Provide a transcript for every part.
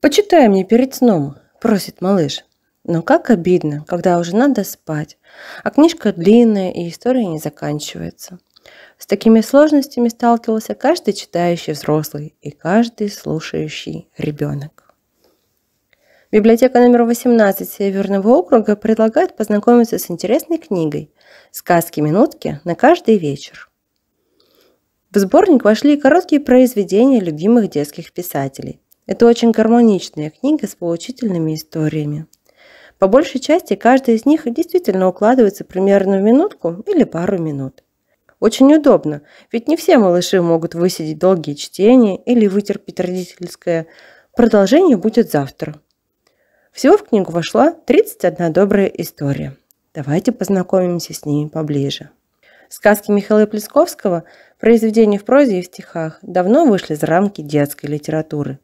«Почитай мне перед сном», – просит малыш. Но как обидно, когда уже надо спать, а книжка длинная и история не заканчивается. С такими сложностями сталкивался каждый читающий взрослый и каждый слушающий ребенок. Библиотека номер 18 Северного округа предлагает познакомиться с интересной книгой «Сказки-минутки» на каждый вечер. В сборник вошли короткие произведения любимых детских писателей – это очень гармоничная книга с поучительными историями. По большей части каждая из них действительно укладывается примерно в минутку или пару минут. Очень удобно, ведь не все малыши могут высидеть долгие чтения или вытерпеть родительское. Продолжение будет завтра. Всего в книгу вошла 31 добрая история. Давайте познакомимся с ними поближе. Сказки Михаила Плесковского, произведения в прозе и в стихах, давно вышли за рамки детской литературы.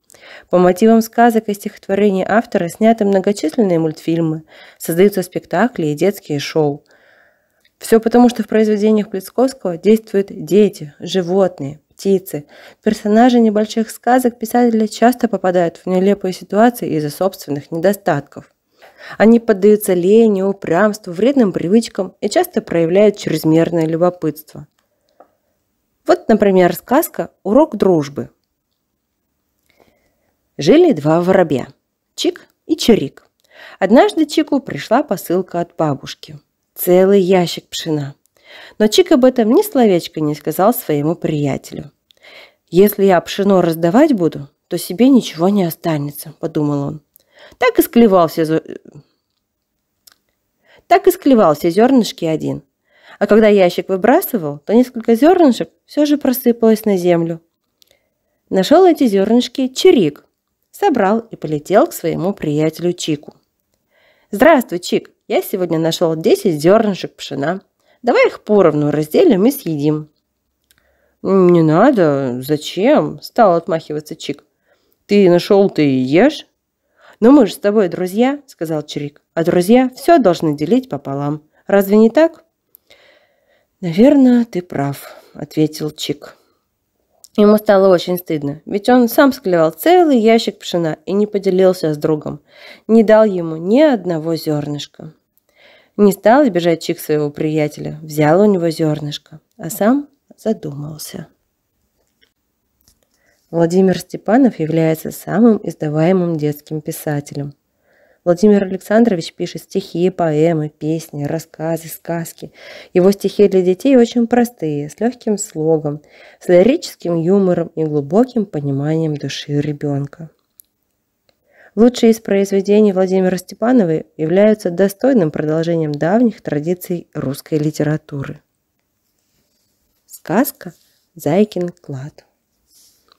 По мотивам сказок и стихотворений автора сняты многочисленные мультфильмы, создаются спектакли и детские шоу. Все потому, что в произведениях Плесковского действуют дети, животные, птицы. Персонажи небольших сказок писателя часто попадают в нелепые ситуации из-за собственных недостатков. Они поддаются лени, упрямству, вредным привычкам и часто проявляют чрезмерное любопытство. Вот, например, сказка «Урок дружбы». Жили два воробья – Чик и Чирик. Однажды Чику пришла посылка от бабушки. Целый ящик пшена. Но Чик об этом ни словечко не сказал своему приятелю. «Если я пшено раздавать буду, то себе ничего не останется», – подумал он. Так и склевал все, так и склевал все зернышки один. А когда ящик выбрасывал, то несколько зернышек все же просыпалось на землю. Нашел эти зернышки Чирик, собрал и полетел к своему приятелю Чику. «Здравствуй, Чик, я сегодня нашел 10 зернышек пшена. Давай их поровну разделим и съедим». «Не надо, зачем?» – стал отмахиваться Чик. «Ты нашел, ты ешь. «Но мы же с тобой друзья», – сказал Чирик. «А друзья все должны делить пополам. Разве не так?» «Наверное, ты прав», – ответил Чик. Ему стало очень стыдно, ведь он сам склевал целый ящик пшена и не поделился с другом, не дал ему ни одного зернышка. Не стал обижать Чик своего приятеля, взял у него зернышко, а сам задумался. Владимир Степанов является самым издаваемым детским писателем. Владимир Александрович пишет стихи, поэмы, песни, рассказы, сказки. Его стихи для детей очень простые, с легким слогом, с лирическим юмором и глубоким пониманием души ребенка. Лучшие из произведений Владимира Степанова являются достойным продолжением давних традиций русской литературы. Сказка «Зайкин клад».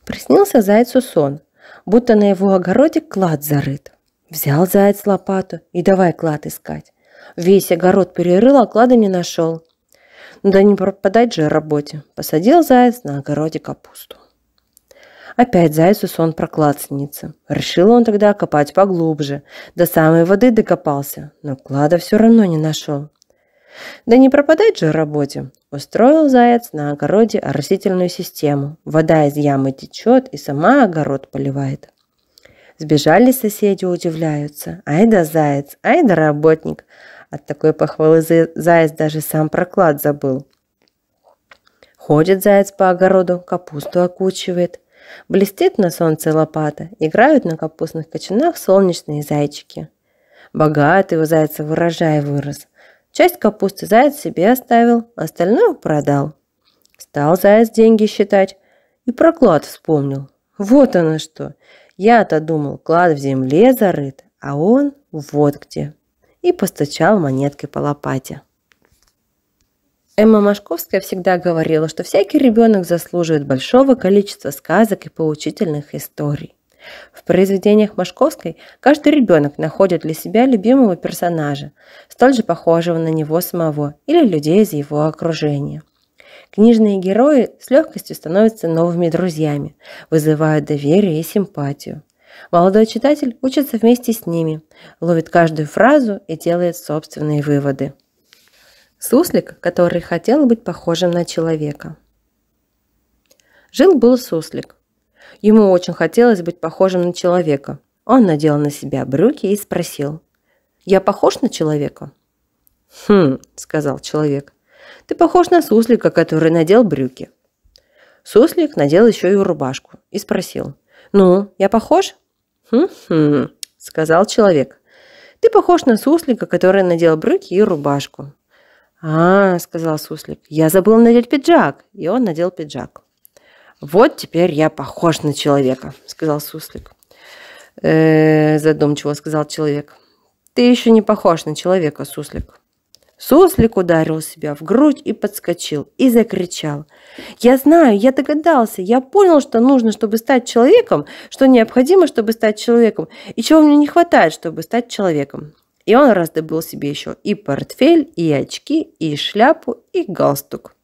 Приснился зайцу сон, будто на его огороде клад зарыт. Взял заяц лопату и давай клад искать. Весь огород перерыл, а клада не нашел. Да не пропадать же работе. Посадил заяц на огороде капусту. Опять зайцу сон про клад снится. Решил он тогда копать поглубже. До самой воды докопался, но клада все равно не нашел. Да не пропадать же работе. Устроил заяц на огороде оросительную систему. Вода из ямы течет и сама огород поливает. Сбежали соседи, удивляются. Ай да заяц, ай да работник. От такой похвалы заяц даже сам проклад забыл. Ходит заяц по огороду, капусту окучивает. Блестит на солнце лопата, играют на капустных кочанах солнечные зайчики. Богатый у зайца урожай вырос – Часть капусты заяц себе оставил, остальное продал. Стал заяц деньги считать и про клад вспомнил. Вот оно что. Я-то думал, клад в земле зарыт, а он вот где. И постучал монеткой по лопате. Эмма Машковская всегда говорила, что всякий ребенок заслуживает большого количества сказок и поучительных историй. В произведениях Машковской каждый ребенок находит для себя любимого персонажа, столь же похожего на него самого или людей из его окружения. Книжные герои с легкостью становятся новыми друзьями, вызывают доверие и симпатию. Молодой читатель учится вместе с ними, ловит каждую фразу и делает собственные выводы. Суслик, который хотел быть похожим на человека. Жил-был суслик. Ему очень хотелось быть похожим на человека. Он надел на себя брюки и спросил. «Я похож на человека?» «Хм», – сказал человек. «Ты похож на суслика, который надел брюки». Суслик надел еще и рубашку и спросил. «Ну, я похож?» «Хм-хм», – сказал человек. «Ты похож на суслика, который надел брюки и рубашку». «А, — сказал суслик, — я забыл надеть пиджак». И он надел пиджак. «Вот теперь я похож на человека», — сказал суслик. «Э -э, задумчиво сказал человек. «Ты еще не похож на человека, суслик». Суслик ударил себя в грудь и подскочил, и закричал. «Я знаю, я догадался, я понял, что нужно, чтобы стать человеком, что необходимо, чтобы стать человеком, и чего мне не хватает, чтобы стать человеком». И он раздобыл себе еще и портфель, и очки, и шляпу, и галстук.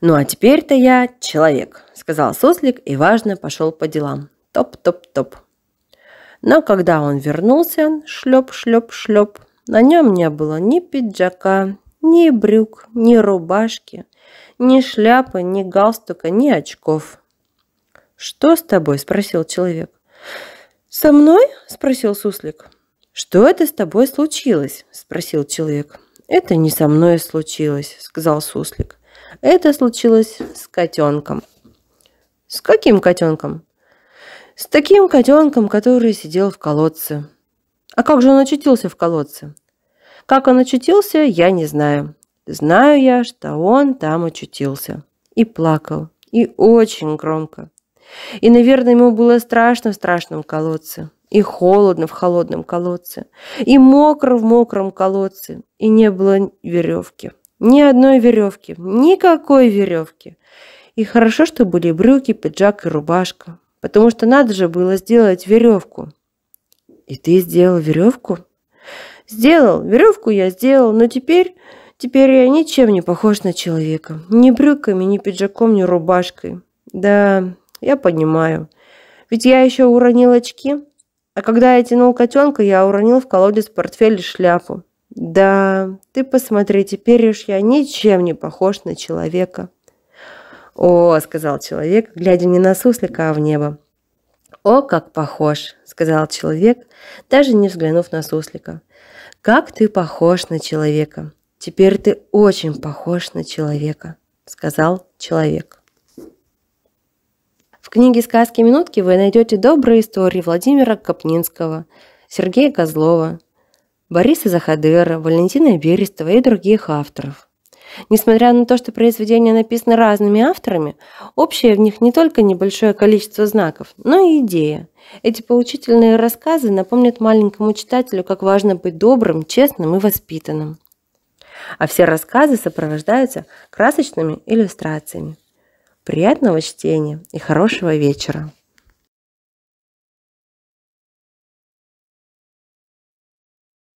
«Ну а теперь-то я человек», – сказал суслик и, важно, пошел по делам. Топ-топ-топ. Но когда он вернулся, шлеп-шлеп-шлеп, на нем не было ни пиджака, ни брюк, ни рубашки, ни шляпы, ни галстука, ни очков. «Что с тобой?» – спросил человек. «Со мной?» – спросил суслик. «Что это с тобой случилось?» – спросил человек. «Это не со мной случилось», – сказал суслик. Это случилось с котенком. С каким котенком? С таким котенком, который сидел в колодце. А как же он очутился в колодце? Как он очутился, я не знаю. Знаю я, что он там очутился. И плакал. И очень громко. И, наверное, ему было страшно в страшном колодце. И холодно в холодном колодце. И мокро в мокром колодце. И не было веревки. Ни одной веревки. Никакой веревки. И хорошо, что были брюки, пиджак и рубашка. Потому что надо же было сделать веревку. И ты сделал веревку? Сделал. Веревку я сделал, но теперь... Теперь я ничем не похож на человека. Ни брюками, ни пиджаком, ни рубашкой. Да, я понимаю. Ведь я еще уронил очки. А когда я тянул котенка, я уронил в колодец портфель и шляпу. Да, ты посмотри, теперь уж я ничем не похож на человека. О, сказал человек, глядя не на суслика, а в небо. О, как похож, сказал человек, даже не взглянув на суслика. Как ты похож на человека. Теперь ты очень похож на человека, сказал человек. В книге «Сказки минутки» вы найдете добрые истории Владимира Капнинского, Сергея Козлова, Бориса Захадыра, Валентина Берестова и других авторов. Несмотря на то, что произведения написаны разными авторами, общее в них не только небольшое количество знаков, но и идея. Эти поучительные рассказы напомнят маленькому читателю, как важно быть добрым, честным и воспитанным. А все рассказы сопровождаются красочными иллюстрациями. Приятного чтения и хорошего вечера!